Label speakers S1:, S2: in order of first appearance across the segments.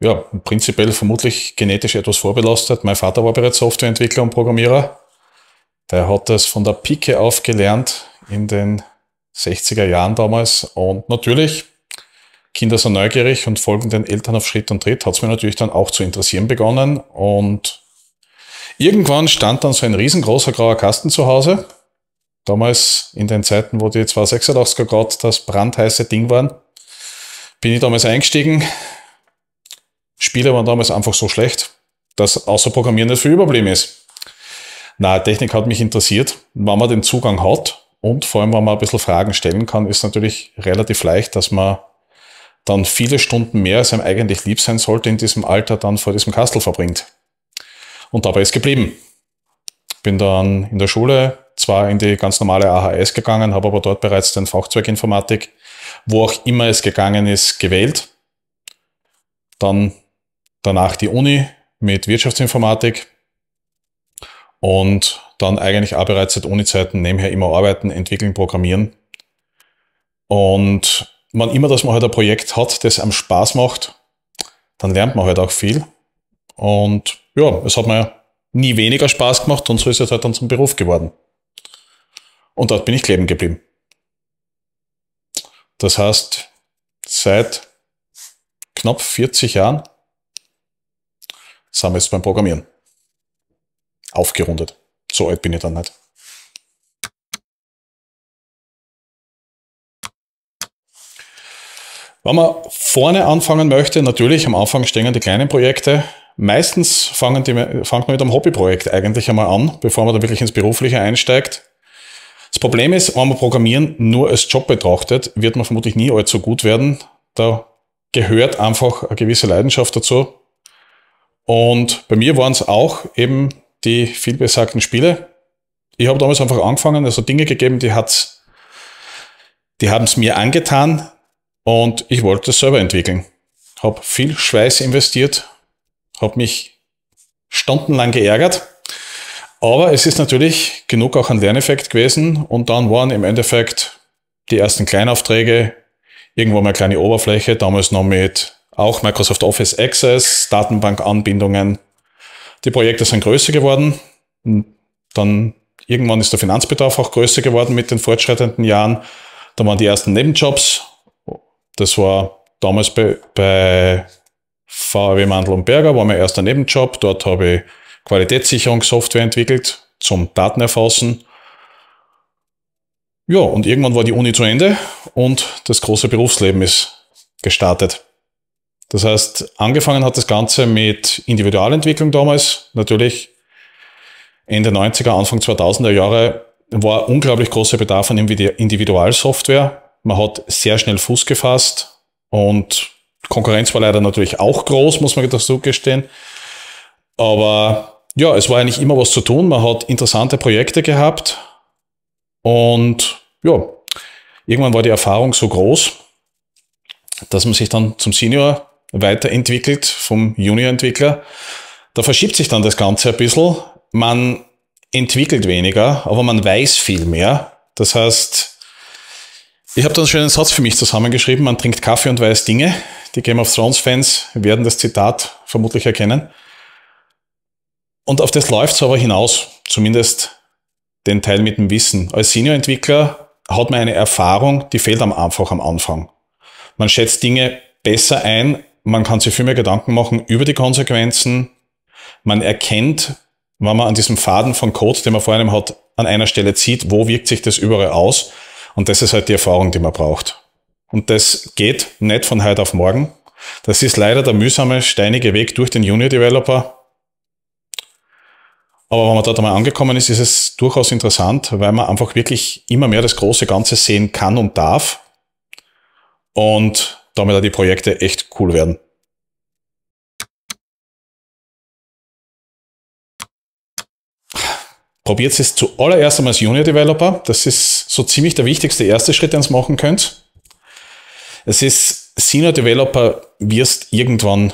S1: ja, prinzipiell vermutlich genetisch etwas vorbelastet. Mein Vater war bereits Softwareentwickler und Programmierer. Der hat das von der Pike auf gelernt in den 60er Jahren damals. Und natürlich, Kinder sind neugierig und folgen den Eltern auf Schritt und Tritt, hat es mir natürlich dann auch zu interessieren begonnen. Und irgendwann stand dann so ein riesengroßer grauer Kasten zu Hause. Damals in den Zeiten, wo die 286er Grad das brandheiße Ding waren, bin ich damals eingestiegen, Spiele waren damals einfach so schlecht, dass außer Programmieren nicht viel Überblieben ist. Na, Technik hat mich interessiert. Wenn man den Zugang hat und vor allem, wenn man ein bisschen Fragen stellen kann, ist natürlich relativ leicht, dass man dann viele Stunden mehr, als einem eigentlich lieb sein sollte, in diesem Alter dann vor diesem Kastel verbringt. Und dabei ist geblieben. Bin dann in der Schule zwar in die ganz normale AHS gegangen, habe aber dort bereits den Fachzweig Informatik, wo auch immer es gegangen ist, gewählt. Dann danach die Uni mit Wirtschaftsinformatik und dann eigentlich auch bereits seit Uni-Zeiten nebenher immer arbeiten, entwickeln, programmieren. Und man immer, dass man halt ein Projekt hat, das einem Spaß macht, dann lernt man halt auch viel. Und ja, es hat mir nie weniger Spaß gemacht und so ist es halt dann zum Beruf geworden. Und dort bin ich kleben geblieben. Das heißt, seit knapp 40 Jahren sind wir jetzt beim Programmieren. Aufgerundet. So alt bin ich dann nicht. Wenn man vorne anfangen möchte, natürlich am Anfang stehen die kleinen Projekte. Meistens fangen die, fängt man mit einem Hobbyprojekt eigentlich einmal an, bevor man dann wirklich ins Berufliche einsteigt. Das Problem ist, wenn man Programmieren nur als Job betrachtet, wird man vermutlich nie allzu gut werden. Da gehört einfach eine gewisse Leidenschaft dazu. Und bei mir waren es auch eben die vielbesagten Spiele. Ich habe damals einfach angefangen, also Dinge gegeben, die hat's, die haben es mir angetan und ich wollte es selber entwickeln. Habe viel Schweiß investiert, habe mich stundenlang geärgert, aber es ist natürlich genug auch ein Lerneffekt gewesen und dann waren im Endeffekt die ersten Kleinaufträge, irgendwo mal eine kleine Oberfläche, damals noch mit auch Microsoft Office Access, Datenbankanbindungen. Die Projekte sind größer geworden. Hm, dann irgendwann ist der Finanzbedarf auch größer geworden mit den fortschreitenden Jahren. Da waren die ersten Nebenjobs. Das war damals bei, bei VW Mandel und Berger, war mein erster Nebenjob. Dort habe ich Qualitätssicherungssoftware entwickelt zum Datenerfassen. Ja, und irgendwann war die Uni zu Ende und das große Berufsleben ist gestartet. Das heißt, angefangen hat das Ganze mit Individualentwicklung damals, natürlich Ende 90er, Anfang 2000er Jahre war unglaublich großer Bedarf an Individualsoftware. Man hat sehr schnell Fuß gefasst und Konkurrenz war leider natürlich auch groß, muss man dazu gestehen. Aber ja, es war eigentlich immer was zu tun. Man hat interessante Projekte gehabt und ja, irgendwann war die Erfahrung so groß, dass man sich dann zum Senior weiterentwickelt vom Junior-Entwickler. Da verschiebt sich dann das Ganze ein bisschen. Man entwickelt weniger, aber man weiß viel mehr. Das heißt, ich habe da einen schönen Satz für mich zusammengeschrieben. Man trinkt Kaffee und weiß Dinge. Die Game of Thrones-Fans werden das Zitat vermutlich erkennen. Und auf das läuft es aber hinaus, zumindest den Teil mit dem Wissen. Als Senior-Entwickler hat man eine Erfahrung, die fehlt am einfach am Anfang. Man schätzt Dinge besser ein, man kann sich viel mehr Gedanken machen über die Konsequenzen. Man erkennt, wenn man an diesem Faden von Code, den man vor einem hat, an einer Stelle zieht, wo wirkt sich das überall aus? Und das ist halt die Erfahrung, die man braucht. Und das geht nicht von heute auf morgen. Das ist leider der mühsame, steinige Weg durch den Junior Developer. Aber wenn man dort einmal angekommen ist, ist es durchaus interessant, weil man einfach wirklich immer mehr das große Ganze sehen kann und darf. Und damit da die Projekte echt cool werden. Probiert es zuallererst einmal als Junior Developer. Das ist so ziemlich der wichtigste erste Schritt, den ihr machen könnt. Es ist, Senior Developer wirst irgendwann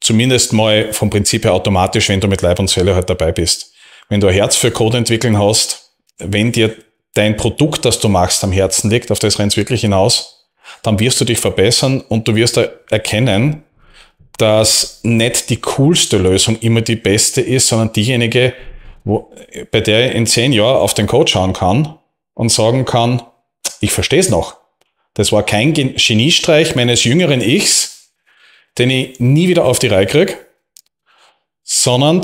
S1: zumindest mal vom Prinzip her automatisch, wenn du mit Leib und Seele halt dabei bist. Wenn du ein Herz für Code entwickeln hast, wenn dir dein Produkt, das du machst, am Herzen liegt, auf das rennt es wirklich hinaus, dann wirst du dich verbessern und du wirst erkennen, dass nicht die coolste Lösung immer die beste ist, sondern diejenige, wo, bei der ich in zehn Jahren auf den Code schauen kann und sagen kann, ich verstehe es noch. Das war kein Geniestreich meines jüngeren Ichs, den ich nie wieder auf die Reihe kriege, sondern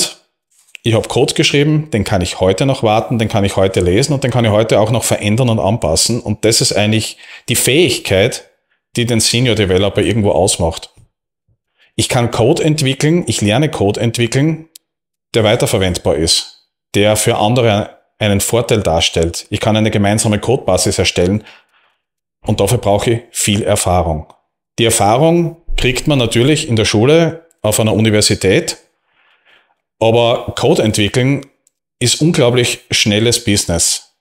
S1: ich habe Code geschrieben, den kann ich heute noch warten, den kann ich heute lesen und den kann ich heute auch noch verändern und anpassen. Und das ist eigentlich die Fähigkeit, die den Senior Developer irgendwo ausmacht. Ich kann Code entwickeln, ich lerne Code entwickeln, der weiterverwendbar ist, der für andere einen Vorteil darstellt. Ich kann eine gemeinsame Codebasis erstellen und dafür brauche ich viel Erfahrung. Die Erfahrung kriegt man natürlich in der Schule, auf einer Universität, aber Code entwickeln ist unglaublich schnelles Business.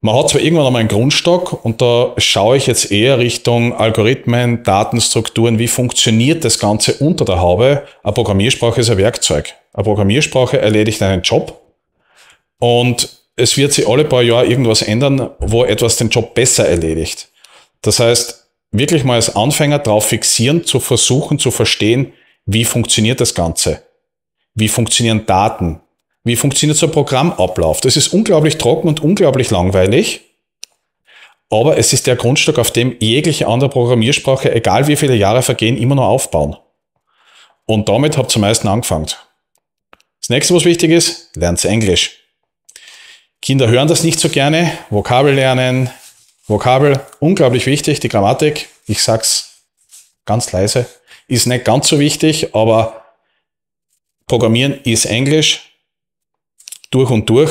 S1: Man hat zwar irgendwann einmal einen Grundstock und da schaue ich jetzt eher Richtung Algorithmen, Datenstrukturen, wie funktioniert das Ganze unter der Haube. Eine Programmiersprache ist ein Werkzeug. Eine Programmiersprache erledigt einen Job und es wird sich alle paar Jahre irgendwas ändern, wo etwas den Job besser erledigt. Das heißt, wirklich mal als Anfänger darauf fixieren, zu versuchen zu verstehen, wie funktioniert das Ganze. Wie funktionieren Daten? Wie funktioniert so ein Programmablauf? Das ist unglaublich trocken und unglaublich langweilig. Aber es ist der Grundstock, auf dem jegliche andere Programmiersprache, egal wie viele Jahre vergehen, immer noch aufbauen. Und damit habt ihr am meisten angefangen. Das nächste, was wichtig ist, lernt Englisch. Kinder hören das nicht so gerne. Vokabel lernen, Vokabel, unglaublich wichtig. Die Grammatik, ich sag's ganz leise, ist nicht ganz so wichtig, aber Programmieren ist Englisch durch und durch.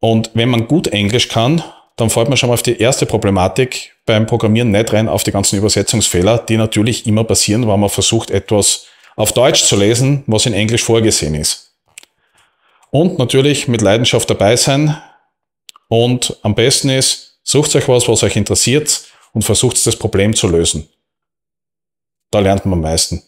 S1: Und wenn man gut Englisch kann, dann fällt man schon mal auf die erste Problematik beim Programmieren nicht rein, auf die ganzen Übersetzungsfehler, die natürlich immer passieren, wenn man versucht, etwas auf Deutsch zu lesen, was in Englisch vorgesehen ist. Und natürlich mit Leidenschaft dabei sein. Und am besten ist, sucht euch was, was euch interessiert und versucht das Problem zu lösen. Da lernt man am meisten.